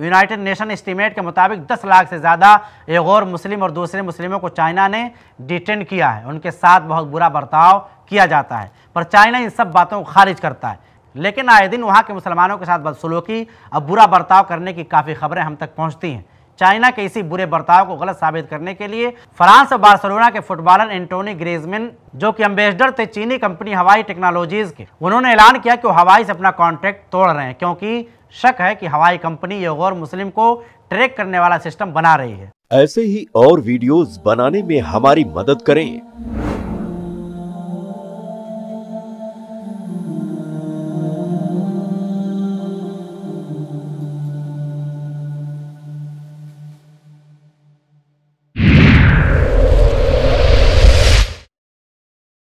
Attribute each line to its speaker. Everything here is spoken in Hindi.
Speaker 1: यूनाइटेड नेशन इस्टीमेट के मुताबिक 10 लाख से ज़्यादा एक और मुस्लिम और दूसरे मुस्लिमों को चाइना ने डिटेन किया है उनके साथ बहुत बुरा बर्ताव किया जाता है पर चाइना इन सब बातों को खारिज करता है लेकिन आए दिन वहाँ के मुसलमानों के साथ बदसलूकी और बुरा बर्ताव करने की काफ़ी खबरें हम तक पहुँचती हैं चाइना के इसी बुरे बर्ताव को गलत साबित करने के लिए फ्रांस और बार्सलोना के फुटबॉलर एंटोनी ग्रेजमिन जो कि एम्बेसडर थे चीनी कंपनी हवाई टेक्नोलॉजीज के उन्होंने ऐलान किया कि वो हवाई से अपना कॉन्ट्रैक्ट तोड़ रहे हैं क्योंकि शक है कि हवाई कंपनी ये गौर मुस्लिम को ट्रैक करने वाला सिस्टम बना रही है
Speaker 2: ऐसे ही और वीडियोस बनाने में हमारी मदद करें